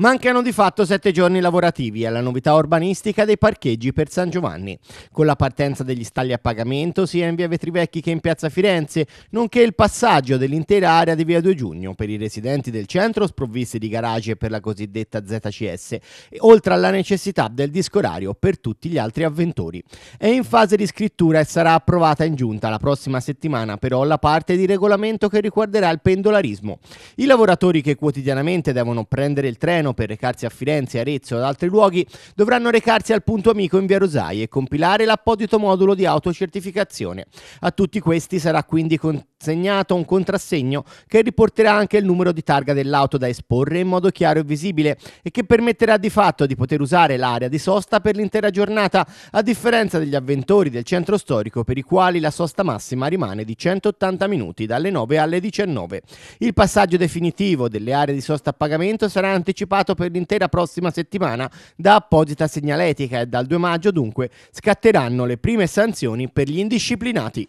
Mancano di fatto sette giorni lavorativi alla novità urbanistica dei parcheggi per San Giovanni. Con la partenza degli stalli a pagamento sia in via Vetrivecchi che in piazza Firenze, nonché il passaggio dell'intera area di via 2 Giugno per i residenti del centro sprovvisti di garage per la cosiddetta ZCS, oltre alla necessità del discorario per tutti gli altri avventori. È in fase di scrittura e sarà approvata in giunta la prossima settimana però la parte di regolamento che riguarderà il pendolarismo. I lavoratori che quotidianamente devono prendere il treno Milano per recarsi a Firenze, Arezzo o ad altri luoghi dovranno recarsi al punto amico in via Rosai e compilare l'apposito modulo di autocertificazione. A tutti questi sarà quindi con segnato un contrassegno che riporterà anche il numero di targa dell'auto da esporre in modo chiaro e visibile e che permetterà di fatto di poter usare l'area di sosta per l'intera giornata, a differenza degli avventori del centro storico per i quali la sosta massima rimane di 180 minuti dalle 9 alle 19. Il passaggio definitivo delle aree di sosta a pagamento sarà anticipato per l'intera prossima settimana da apposita segnaletica e dal 2 maggio dunque scatteranno le prime sanzioni per gli indisciplinati.